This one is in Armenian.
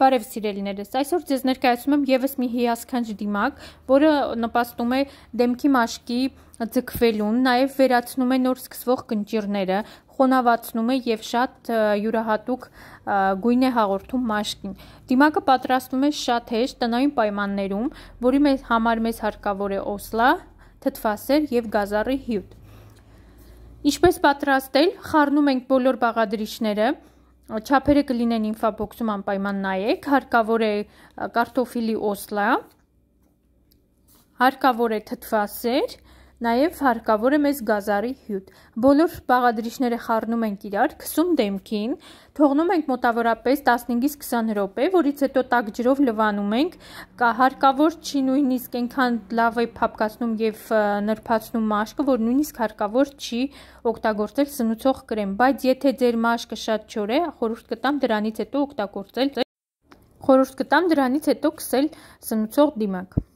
Բարև սիրելիներս, այսօր ձեզ ներկայացնում եմ եւս մի հիասքանչ դիմակ, որը նպաստում է դեմքի մաշկի ձգվելուն, նաև վերացնում է նոր սկսվող կնճիրները, խոնավացնում է եւ շատ յուրահատուկ գույն է հաղորդում մաշկին։ Դիմակը պատրաստվում է շատ հեշտ տնային պայմաններում, որի մեզ համար մեզ հարկավոր է օսլա, թթվասեր եւ գազարի հյութ։ Ինչպես պատրաստել, խառնում ենք բոլոր բաղադրիչները, Չափերը կլինեն ինֆաբոքսում անպայման նայեք, հարկավոր է կարտոֆիլի օսլա, հարկավոր է թթվասեր, Նաև հարկավոր է մեզ գազարի հյութ։ Բոլոր բաղադրիչները խառնում ենք իրար, քսում դեմքին, թողնում ենք մոտավորապես 15-ից 20 րոպե, որից հետո տաք ջրով լվանում ենք։ Կա հարկավոր չի նույնիսկ այնքան լավ է փապկացնում եւ նրբացնում մաշկը, որ նույնիսկ հարկավոր չի օգտագործել սնուցող կրեմ, բայց եթե ձեր մաշկը շատ չոր է, խորհուրդ կտամ դրանից հետո օգտագործել Խորհուրդ կտամ դրանից հետո կսել սնուցող դիմակ։